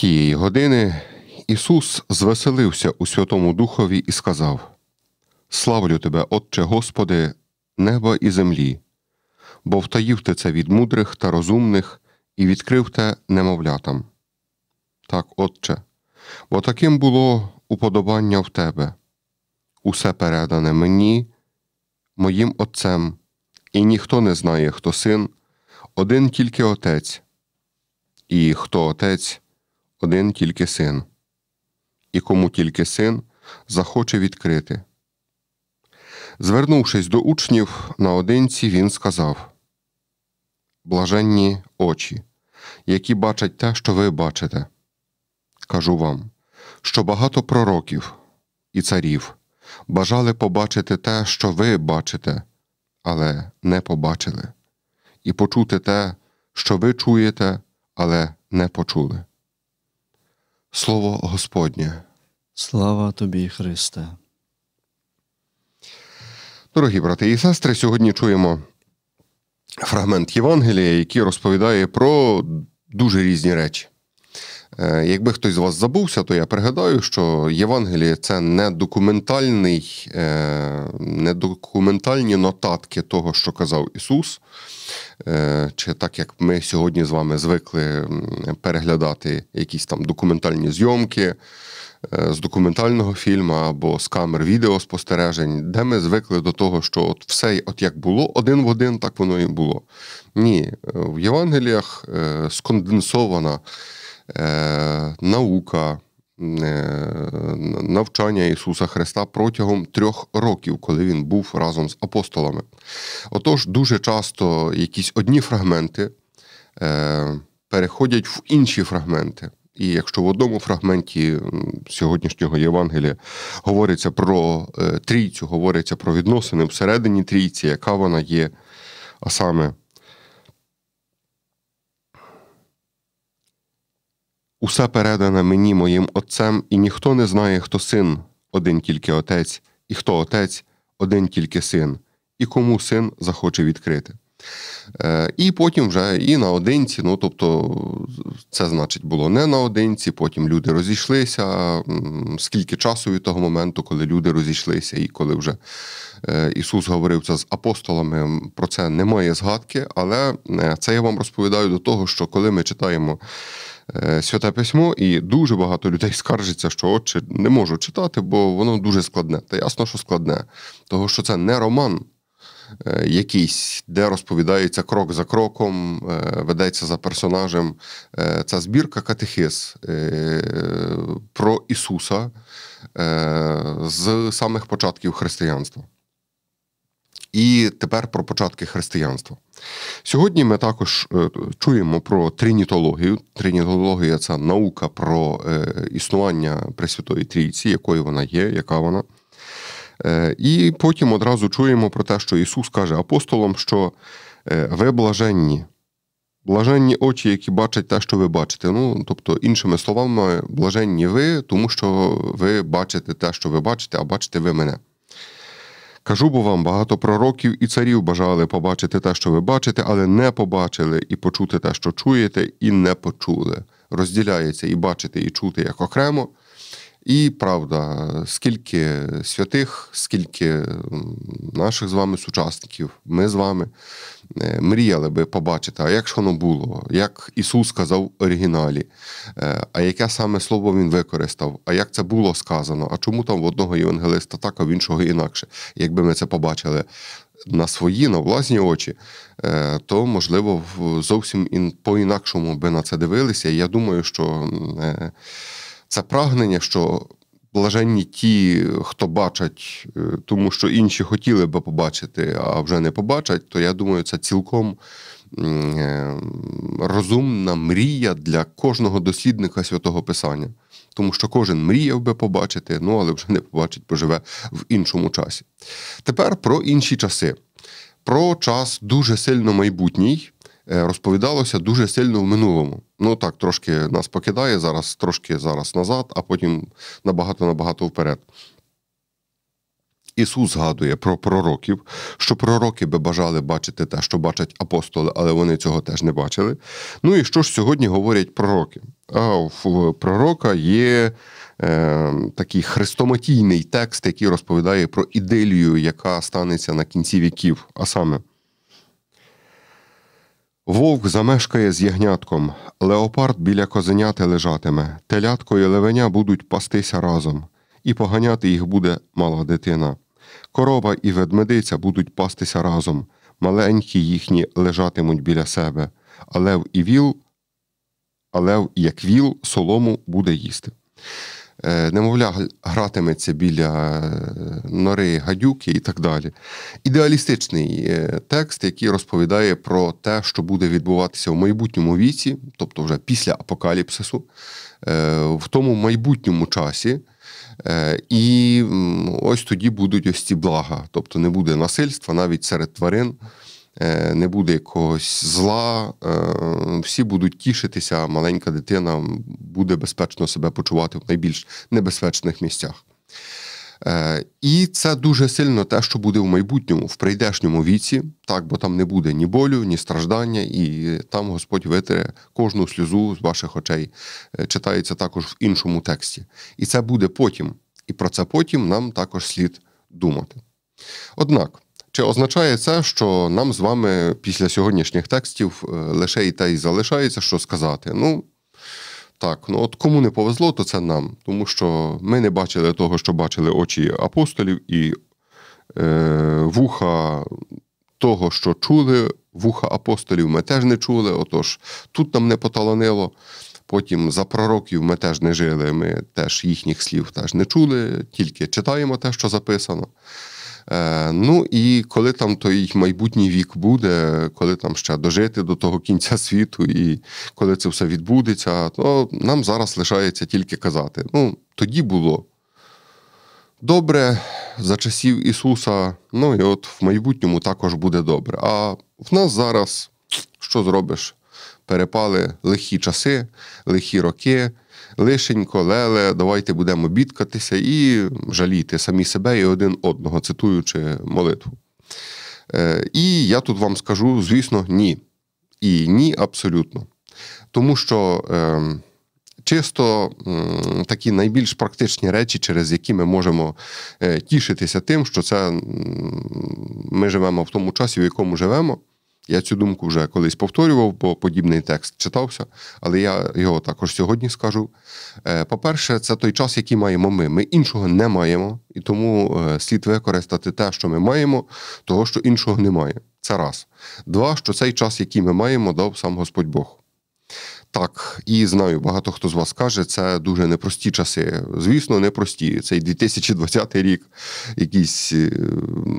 Тієї години Ісус звеселився у Святому Духові і сказав: Славлю тебе, Отче Господи, неба і землі, бо втаїв ти це від мудрих та розумних і відкрив те немовлятам. Так, Отче, бо таким було уподобання в тебе, усе передане мені, моїм Отцем, і ніхто не знає, хто син, один тільки Отець, і хто Отець один тільки син, і кому тільки син захоче відкрити. Звернувшись до учнів наодинці, він сказав Блаженні очі, які бачать те, що ви бачите. Кажу вам, що багато пророків і царів бажали побачити те, що ви бачите, але не побачили, і почути те, що ви чуєте, але не почули. Слово Господнє. Слава тобі, Христе. Дорогі брати і сестри, сьогодні чуємо фрагмент Євангелія, який розповідає про дуже різні речі. Е, якби хтось з вас забувся, то я пригадаю, що Євангеліє це не документальний, е, не документальні нотатки того, що казав Ісус, е, чи так як ми сьогодні з вами звикли переглядати якісь там документальні зйомки. З документального фільму або з камер відеоспостережень, де ми звикли до того, що от все от як було один в один, так воно і було. Ні, в Євангеліях сконденсована Е, наука, е, навчання Ісуса Христа протягом трьох років, коли він був разом з апостолами. Отож, дуже часто якісь одні фрагменти е, переходять в інші фрагменти. І якщо в одному фрагменті сьогоднішнього Євангелія говориться про трійцю, говориться про відносини всередині трійці, яка вона є, а саме Усе передане мені моїм Отцем, і ніхто не знає, хто син, один тільки Отець, і хто Отець, один тільки син, і кому син захоче відкрити. Е, і потім вже і наодинці, ну тобто, це значить було не наодинці, потім люди розійшлися. Скільки часу від того моменту, коли люди розійшлися, і коли вже е, Ісус говорив це з апостолами, про це немає згадки, але е, це я вам розповідаю до того, що коли ми читаємо. Е, святе письмо, і дуже багато людей скаржиться, що отче не можу читати, бо воно дуже складне. Та ясно, що складне, Того, що це не роман. Е, якийсь, де розповідається крок за кроком, е, ведеться за персонажем. Ця збірка катехиз про Ісуса з самих початків християнства. І тепер про початки християнства. Сьогодні ми також е, чуємо про тринітологію. Тринітологія це наука про е, існування Пресвятої Трійці, якою вона є, яка вона. Е, і потім одразу чуємо про те, що Ісус каже апостолам, що ви блаженні. Блаженні очі, які бачать те, що ви бачите. Ну, тобто, іншими словами, блаженні ви, тому що ви бачите те, що ви бачите, а бачите ви мене. Кажу бо вам, багато пророків і царів бажали побачити те, що ви бачите, але не побачили, і почути те, що чуєте, і не почули. Розділяється і бачити, і чути як окремо. І правда, скільки святих, скільки наших з вами сучасників, ми з вами е, мріяли би побачити, а як ж воно було, як Ісус сказав в оригіналі, е, а яке саме слово Він використав, а як це було сказано, а чому там в одного євангелиста так, а в іншого інакше, якби ми це побачили. На свої, на власні очі, е, то, можливо, зовсім по-інакшому би на це дивилися. я думаю, що це прагнення, що блаженні ті, хто бачать, е, тому що інші хотіли би побачити, а вже не побачать, то я думаю, це цілком е, розумна мрія для кожного дослідника святого Писання. Тому що кожен мріяв би побачити, ну але вже не побачить, бо живе в іншому часі. Тепер про інші часи. Про час дуже сильно майбутній, Е, розповідалося дуже сильно в минулому. Ну так, трошки нас покидає зараз, трошки зараз назад, а потім набагато-набагато вперед. Ісус згадує про пророків, що пророки би бажали бачити те, що бачать апостоли, але вони цього теж не бачили. Ну і що ж сьогодні говорять пророки? А в пророка є е, такий хрестоматійний текст, який розповідає про іделію, яка станеться на кінці віків. А саме, Вовк замешкає з ягнятком, леопард біля козеняти лежатиме, телятко і левеня будуть пастися разом, і поганяти їх буде мала дитина. Корова і ведмедиця будуть пастися разом, маленькі їхні лежатимуть біля себе, а лев і віл, а лев, як віл, солому буде їсти. Е, немовля гратиметься біля е, нори гадюки і так далі. Ідеалістичний е, текст, який розповідає про те, що буде відбуватися в майбутньому віці, тобто вже після апокаліпсису, в тому майбутньому часі. І ось тоді будуть ось ці блага, тобто не буде насильства навіть серед тварин. Е, не буде якогось зла, е, всі будуть тішитися, а маленька дитина буде безпечно себе почувати в найбільш небезпечних місцях. Е, і це дуже сильно те, що буде в майбутньому, в прийдешньому віці, так, бо там не буде ні болю, ні страждання, і там Господь витре кожну сльозу з ваших очей, читається також в іншому тексті. І це буде потім. І про це потім нам також слід думати. Однак. Чи означає це, що нам з вами після сьогоднішніх текстів е, лише і та й залишається, що сказати? Ну так, ну от кому не повезло, то це нам, тому що ми не бачили того, що бачили очі апостолів, і е, вуха того, що чули, вуха апостолів ми теж не чули. Отож, тут нам не поталанило. Потім за пророків ми теж не жили, ми теж їхніх слів теж не чули, тільки читаємо те, що записано. Е, ну і коли там той майбутній вік буде, коли там ще дожити до того кінця світу, і коли це все відбудеться, то нам зараз лишається тільки казати. Ну, тоді було добре за часів Ісуса, ну і от в майбутньому також буде добре. А в нас зараз що зробиш? Перепали лихі часи, лихі роки лишенько, леле, давайте будемо бідкатися і жаліти самі себе і один одного, цитуючи молитву. Е, і я тут вам скажу, звісно, ні. І ні, абсолютно. Тому що ем, чисто такі найбільш практичні речі, через які ми можемо е, тішитися тим, що це ми живемо в тому часі, в якому живемо. Я цю думку вже колись повторював, бо подібний текст читався, але я його також сьогодні скажу. Е, по-перше, це той час, який маємо ми. Ми іншого не маємо, і тому е, слід використати те, що ми маємо, того що іншого немає. Це раз. Два, що цей час, який ми маємо, дав сам Господь Бог. Так, і знаю, багато хто з вас каже, це дуже непрості часи. Звісно, непрості. Цей 2020 рік, якісь е,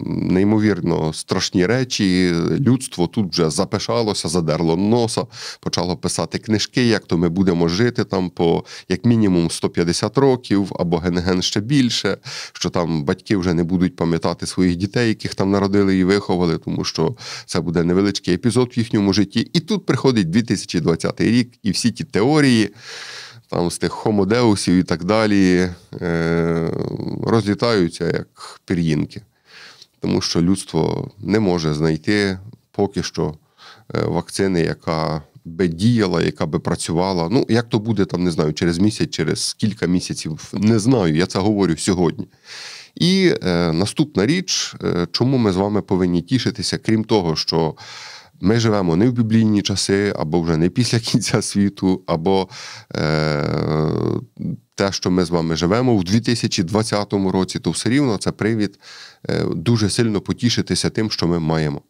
неймовірно страшні речі. Людство тут вже запишалося, задерло носа, почало писати книжки, як то ми будемо жити там по як мінімум 150 років, або ген-ген ще більше. Що там батьки вже не будуть пам'ятати своїх дітей, яких там народили і виховали, тому що це буде невеличкий епізод в їхньому житті. І тут приходить 2020 рік і всі ті теорії, там з тих хомодеусів і так далі, е, розлітаються як пір'їнки. Тому що людство не може знайти поки що е, вакцини, яка би діяла, яка би працювала. Ну, як то буде, там не знаю, через місяць, через кілька місяців, не знаю. Я це говорю сьогодні. І е, наступна річ, е, чому ми з вами повинні тішитися, крім того, що ми живемо не в біблійні часи, або вже не після кінця світу, або е, те, що ми з вами живемо в 2020 році, то все рівно це привід е, дуже сильно потішитися тим, що ми маємо.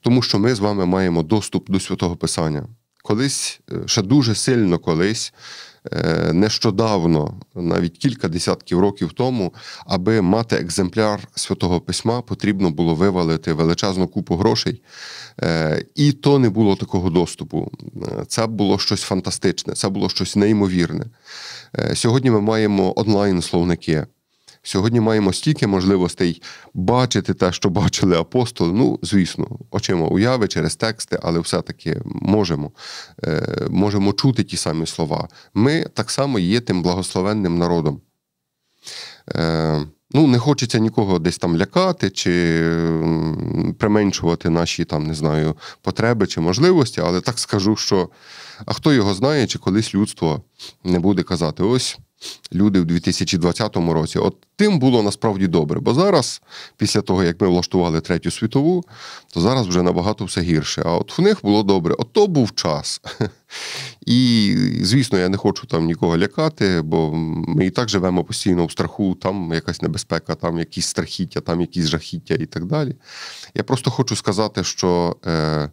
Тому що ми з вами маємо доступ до святого Писання колись, е, ще дуже сильно колись, е, нещодавно, навіть кілька десятків років тому, аби мати екземпляр святого письма, потрібно було вивалити величезну купу грошей, е, і то не було такого доступу. Це було щось фантастичне, це було щось неймовірне. Сьогодні ми маємо онлайн-словники. Сьогодні маємо стільки можливостей бачити те, що бачили апостоли. Ну, звісно, очима уяви через тексти, але все-таки можемо е, можемо чути ті самі слова. Ми так само є тим благословенним народом. Е, ну, Не хочеться нікого десь там лякати чи применшувати наші там, не знаю, потреби чи можливості, але так скажу, що а хто його знає, чи колись людство не буде казати ось люди в 2020 році. От тим було насправді добре. Бо зараз, після того, як ми влаштували третю світову, то зараз вже набагато все гірше. А от в них було добре. От то був час. І, звісно, я не хочу там нікого лякати, бо ми і так живемо постійно в страху, там якась небезпека, там якісь страхіття, там якісь жахіття і так далі. Я просто хочу сказати, що е,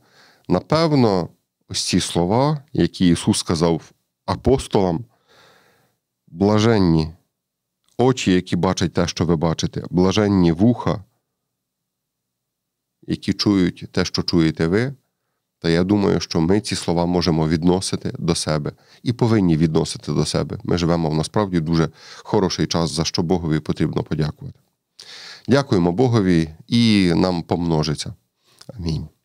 напевно ось ці слова, які Ісус сказав апостолам, блаженні очі, які бачать те, що ви бачите, блаженні вуха, які чують те, що чуєте ви. Та я думаю, що ми ці слова можемо відносити до себе і повинні відносити до себе. Ми живемо в насправді дуже хороший час, за що Богові потрібно подякувати. Дякуємо Богові і нам помножиться. Амінь.